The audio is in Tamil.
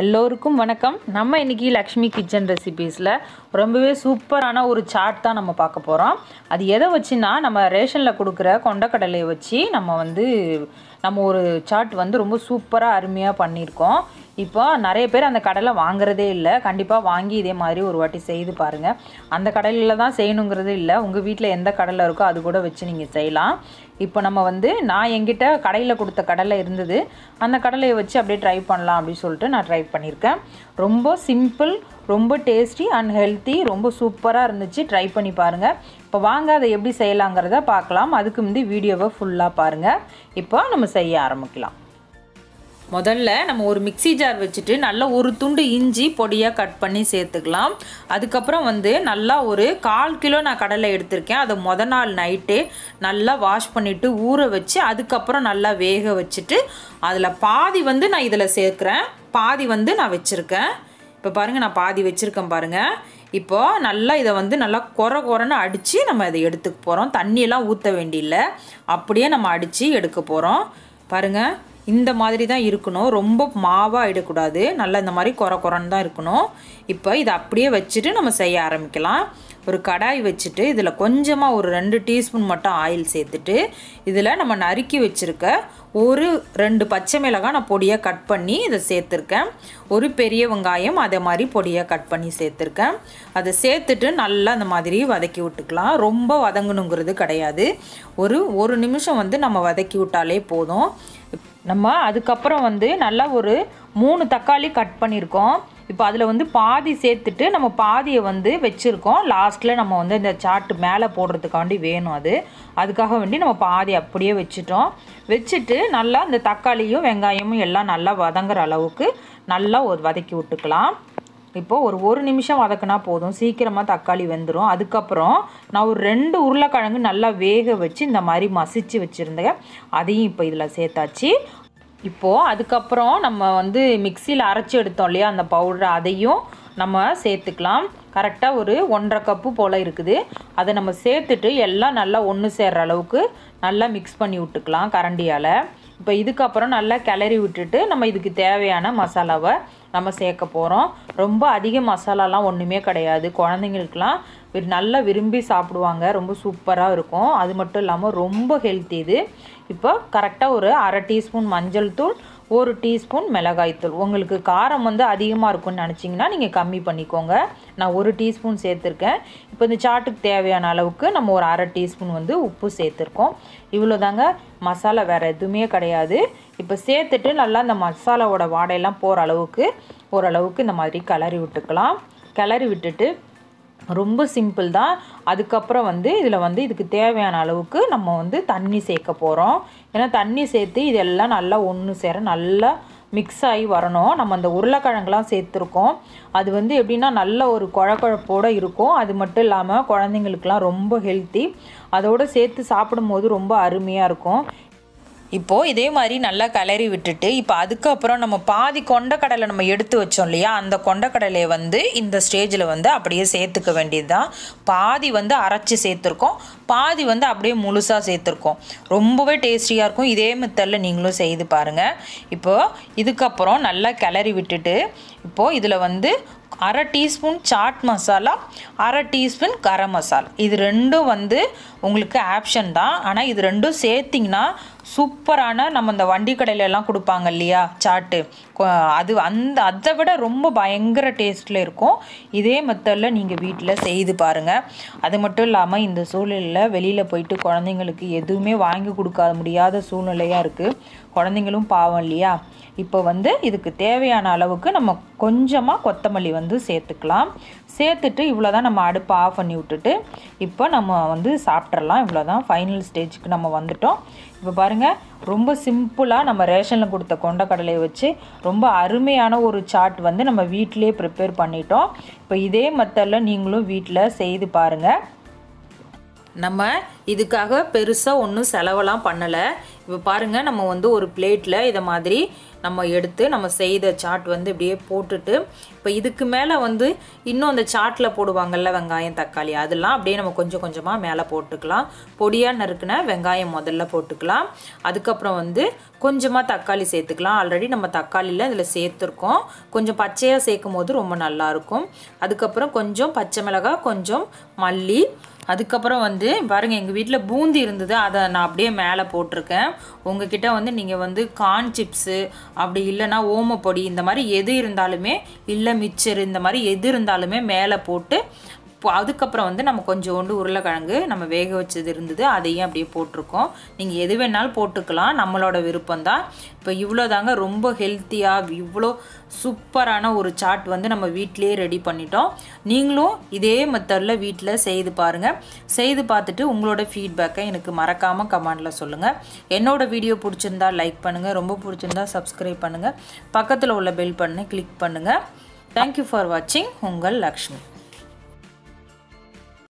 எல்லோருக்கும் வணக்கம் நம்ம இன்றைக்கி லக்ஷ்மி கிச்சன் ரெசிபீஸில் ரொம்பவே சூப்பரான ஒரு சாட் தான் நம்ம பார்க்க போகிறோம் அது எதை வச்சுன்னா நம்ம ரேஷனில் கொடுக்குற கொண்டக்கடலையை வச்சு நம்ம வந்து நம்ம ஒரு சாட் வந்து ரொம்ப சூப்பராக அருமையாக பண்ணியிருக்கோம் இப்போ நிறைய பேர் அந்த கடலை வாங்குறதே இல்லை கண்டிப்பாக வாங்கி இதே மாதிரி ஒரு வாட்டி செய்து பாருங்கள் அந்த கடலில் தான் செய்யணுங்கிறது இல்லை உங்கள் வீட்டில் எந்த கடலை இருக்கோ அது கூட வச்சு நீங்கள் செய்யலாம் இப்போ நம்ம வந்து நான் எங்கிட்ட கடையில் கொடுத்த கடலை இருந்தது அந்த கடலையை வச்சு அப்படியே ட்ரை பண்ணலாம் அப்படின்னு சொல்லிட்டு நான் ட்ரை பண்ணியிருக்கேன் ரொம்ப சிம்பிள் ரொம்ப டேஸ்டி அண்ட் ஹெல்த்தி ரொம்ப சூப்பராக இருந்துச்சு ட்ரை பண்ணி பாருங்கள் இப்போ வாங்க அதை எப்படி செய்யலாங்கிறத பார்க்கலாம் அதுக்கு முந்தி வீடியோவை ஃபுல்லாக பாருங்கள் இப்போ நம்ம செய்ய ஆரம்பிக்கலாம் முதல்ல நம்ம ஒரு மிக்சி ஜார் வச்சுட்டு நல்லா ஒரு துண்டு இஞ்சி பொடியாக கட் பண்ணி சேர்த்துக்கலாம் அதுக்கப்புறம் வந்து நல்லா ஒரு கால் கிலோ நான் கடலை எடுத்திருக்கேன் அதை மொதல் நாள் நைட்டு நல்லா வாஷ் பண்ணிவிட்டு ஊற வச்சு அதுக்கப்புறம் நல்லா வேக வச்சுட்டு அதில் பாதி வந்து நான் இதில் சேர்க்குறேன் பாதி வந்து நான் வச்சுருக்கேன் இப்போ பாருங்கள் நான் பாதி வச்சுருக்கேன் பாருங்கள் இப்போது நல்லா இதை வந்து நல்லா குற குறன்னு அடித்து நம்ம இதை எடுத்துக்க போகிறோம் தண்ணியெல்லாம் ஊற்ற வேண்டியில்லை அப்படியே நம்ம அடித்து எடுக்க போகிறோம் பாருங்கள் இந்த மாதிரி தான் இருக்கணும் ரொம்ப மாவாக ஆகிடக்கூடாது நல்லா இந்த மாதிரி குறை குறன்னு தான் இருக்கணும் இப்போ இதை அப்படியே வச்சுட்டு நம்ம செய்ய ஆரம்பிக்கலாம் ஒரு கடாய் வச்சுட்டு இதில் கொஞ்சமாக ஒரு ரெண்டு டீஸ்பூன் மட்டும் ஆயில் சேர்த்துட்டு இதில் நம்ம நறுக்கி வச்சுருக்க ஒரு ரெண்டு பச்சை மிளகாய் நான் பொடியாக கட் பண்ணி இதை சேர்த்துருக்கேன் ஒரு பெரிய வெங்காயம் அதே மாதிரி பொடியாக கட் பண்ணி சேர்த்துருக்கேன் அதை சேர்த்துட்டு நல்லா அந்த மாதிரி வதக்கி விட்டுக்கலாம் ரொம்ப வதங்கணுங்கிறது கிடையாது ஒரு ஒரு நிமிஷம் வந்து நம்ம வதக்கி விட்டாலே போதும் நம்ம அதுக்கப்புறம் வந்து நல்லா ஒரு மூணு தக்காளி கட் பண்ணியிருக்கோம் இப்போ அதில் வந்து பாதி சேர்த்துட்டு நம்ம பாதியை வந்து வச்சுருக்கோம் லாஸ்ட்டில் நம்ம வந்து இந்த சாட்டு மேலே போடுறதுக்காண்டி வேணும் அது அதுக்காக வேண்டி நம்ம பாதி அப்படியே வச்சுட்டோம் வச்சுட்டு நல்லா இந்த தக்காளியும் வெங்காயமும் எல்லாம் நல்லா வதங்குற அளவுக்கு நல்லா வதக்கி விட்டுக்கலாம் இப்போது ஒரு ஒரு நிமிஷம் வதக்குனா போதும் சீக்கிரமாக தக்காளி வெந்துடும் அதுக்கப்புறம் நான் ஒரு ரெண்டு உருளைக்கிழங்கு நல்லா வேக வச்சு இந்த மாதிரி மசிச்சு வச்சுருந்தேன் அதையும் இப்போ இதில் சேர்த்தாச்சு இப்போது அதுக்கப்புறம் நம்ம வந்து மிக்சியில் அரைச்சி எடுத்தோம் இல்லையா அந்த பவுடர் அதையும் நம்ம சேர்த்துக்கலாம் கரெக்டாக ஒரு ஒன்றரை கப்பு போல் இருக்குது அதை நம்ம சேர்த்துட்டு எல்லாம் நல்லா ஒன்று சேர்கிற அளவுக்கு நல்லா மிக்ஸ் பண்ணி விட்டுக்கலாம் கரண்டியால் இப்போ இதுக்கப்புறம் நல்லா கிளறி விட்டுட்டு நம்ம இதுக்கு தேவையான மசாலாவை நம்ம சேர்க்க போகிறோம் ரொம்ப அதிக மசாலாலாம் ஒன்றுமே கிடையாது குழந்தைங்களுக்கெலாம் நல்லா விரும்பி சாப்பிடுவாங்க ரொம்ப சூப்பராக இருக்கும் அது மட்டும் இல்லாமல் ரொம்ப ஹெல்த்தி இது இப்போ கரெக்டாக ஒரு அரை டீஸ்பூன் மஞ்சள் தூள் ஒரு டீஸ்பூன் மிளகாய்த்தூள் உங்களுக்கு காரம் வந்து அதிகமாக இருக்கும்னு நினச்சிங்கன்னா நீங்கள் கம்மி பண்ணிக்கோங்க நான் ஒரு டீஸ்பூன் சேர்த்துருக்கேன் இப்போ இந்த சாட்டுக்கு தேவையான அளவுக்கு நம்ம ஒரு அரை டீஸ்பூன் வந்து உப்பு சேர்த்துருக்கோம் இவ்வளோதாங்க மசாலா வேறு எதுவுமே கிடையாது இப்போ சேர்த்துட்டு நல்லா இந்த மசாலாவோட வாடையெல்லாம் போகிற அளவுக்கு ஓரளவுக்கு இந்த மாதிரி கிளறி விட்டுக்கலாம் கிளறி விட்டுட்டு ரொம்ப சிம்பிள் தான் அதுக்கப்புறம் வந்து இதில் வந்து இதுக்கு தேவையான அளவுக்கு நம்ம வந்து தண்ணி சேர்க்க போகிறோம் ஏன்னா தண்ணி சேர்த்து இதெல்லாம் நல்லா ஒன்று சேர நல்லா மிக்ஸ் ஆகி வரணும் நம்ம அந்த உருளைக்கிழங்குலாம் சேர்த்துருக்கோம் அது வந்து எப்படின்னா நல்ல ஒரு குழக்குழப்போடு இருக்கும் அது மட்டும் இல்லாமல் குழந்தைங்களுக்குலாம் ரொம்ப ஹெல்த்தி அதோடு சேர்த்து சாப்பிடும்போது ரொம்ப அருமையாக இருக்கும் இப்போது இதே மாதிரி நல்லா கிளறி விட்டுட்டு இப்போ அதுக்கப்புறம் நம்ம பாதி கொண்டக்கடலை நம்ம எடுத்து வச்சோம் இல்லையா அந்த கொண்டக்கடலையை வந்து இந்த ஸ்டேஜில் வந்து அப்படியே சேர்த்துக்க வேண்டியது தான் பாதி வந்து அரைச்சி சேர்த்துருக்கோம் பாதி வந்து அப்படியே முழுசாக சேர்த்துருக்கோம் ரொம்பவே டேஸ்டியாக இருக்கும் இதே மெத்தடில் நீங்களும் செய்து பாருங்கள் இப்போது இதுக்கப்புறம் நல்லா கிளறி விட்டுட்டு இப்போது இதில் வந்து அரை டீஸ்பூன் சாட் மசாலா அரை டீஸ்பூன் கரம் மசாலா இது ரெண்டும் வந்து உங்களுக்கு ஆப்ஷன் தான் ஆனால் இது ரெண்டும் சேர்த்திங்கன்னா சூப்பரான நம்ம இந்த வண்டி கடையில எல்லாம் கொடுப்பாங்க இல்லையா சாட்டு அது அந்த அதை விட ரொம்ப பயங்கர டேஸ்ட்டில் இருக்கும் இதே மெத்தடில் நீங்கள் வீட்டில் செய்து பாருங்கள் அது மட்டும் இல்லாமல் இந்த சூழ்நிலையில் வெளியில் போயிட்டு குழந்தைங்களுக்கு எதுவுமே வாங்கி கொடுக்க முடியாத சூழ்நிலையாக இருக்குது குழந்தைங்களும் பாவம் இல்லையா இப்போ வந்து இதுக்கு தேவையான அளவுக்கு நம்ம கொஞ்சமாக கொத்தமல்லி வந்து சேர்த்துக்கலாம் சேர்த்துட்டு இவ்வளோ தான் நம்ம அடுப்பை ஆஃப் பண்ணி விட்டுட்டு இப்போ நம்ம வந்து சாப்பிட்றலாம் இவ்வளோ தான் ஃபைனல் ஸ்டேஜுக்கு நம்ம வந்துட்டோம் இப்போ பாருங்கள் பாருங்கள் ரொம்ப சிம்பிளாக நம்ம ரேஷனில் கொடுத்த கொண்டக்கடலையை வச்சு ரொம்ப அருமையான ஒரு சாட் வந்து நம்ம வீட்டிலே ப்ரிப்பேர் பண்ணிட்டோம் இப்போ இதே மெத்தடில் நீங்களும் வீட்டில் செய்து பாருங்கள் நம்ம இதுக்காக பெருசாக ஒன்றும் செலவெல்லாம் பண்ணலை இப்போ பாருங்கள் நம்ம வந்து ஒரு பிளேட்டில் இதை மாதிரி நம்ம எடுத்து நம்ம செய்த சாட் வந்து இப்படியே போட்டுட்டு இப்போ இதுக்கு மேலே வந்து இன்னும் அந்த சாட்டில் போடுவாங்கள்ல வெங்காயம் தக்காளி அதெல்லாம் அப்படியே நம்ம கொஞ்சம் கொஞ்சமாக மேலே போட்டுக்கலாம் பொடியாக நறுக்குன வெங்காயம் முதல்ல போட்டுக்கலாம் அதுக்கப்புறம் வந்து கொஞ்சமாக தக்காளி சேர்த்துக்கலாம் ஆல்ரெடி நம்ம தக்காளியில் இதில் சேர்த்துருக்கோம் கொஞ்சம் பச்சையாக சேர்க்கும் போது ரொம்ப நல்லாயிருக்கும் அதுக்கப்புறம் கொஞ்சம் பச்சை மிளகாய் கொஞ்சம் மல்லி அதுக்கப்புறம் வந்து பாருங்கள் எங்கள் வீட்டில் பூந்தி இருந்தது அதை நான் அப்படியே மேலே போட்டிருக்கேன் உங்ககிட்ட வந்து நீங்கள் வந்து கார்ன் சிப்ஸு அப்படி இல்லைன்னா ஓமப்பொடி இந்த மாதிரி எது இருந்தாலுமே இல்லை மிக்சர் இந்த மாதிரி எது இருந்தாலுமே மேலே போட்டு அதுக்கப்புறம் வந்து நம்ம கொஞ்சோண்டு உருளைக்கிழங்கு நம்ம வேக வச்சது இருந்தது அதையும் அப்படியே போட்டிருக்கோம் நீங்கள் எது வேணாலும் போட்டுக்கலாம் நம்மளோட விருப்பம் தான் இப்போ இவ்வளோ தாங்க ரொம்ப ஹெல்த்தியாக இவ்வளோ சூப்பரான ஒரு சாட் வந்து நம்ம வீட்டிலேயே ரெடி பண்ணிட்டோம் நீங்களும் இதே மெத்தடில் வீட்டில் செய்து பாருங்கள் செய்து பார்த்துட்டு உங்களோட ஃபீட்பேக்கை எனக்கு மறக்காமல் கமெண்டில் சொல்லுங்கள் என்னோடய வீடியோ பிடிச்சிருந்தா லைக் பண்ணுங்கள் ரொம்ப பிடிச்சிருந்தா சப்ஸ்கிரைப் பண்ணுங்கள் பக்கத்தில் உள்ள பெல் பண்ணு கிளிக் பண்ணுங்கள் தேங்க்யூ ஃபார் வாட்சிங் உங்கள் லக்ஷ்மி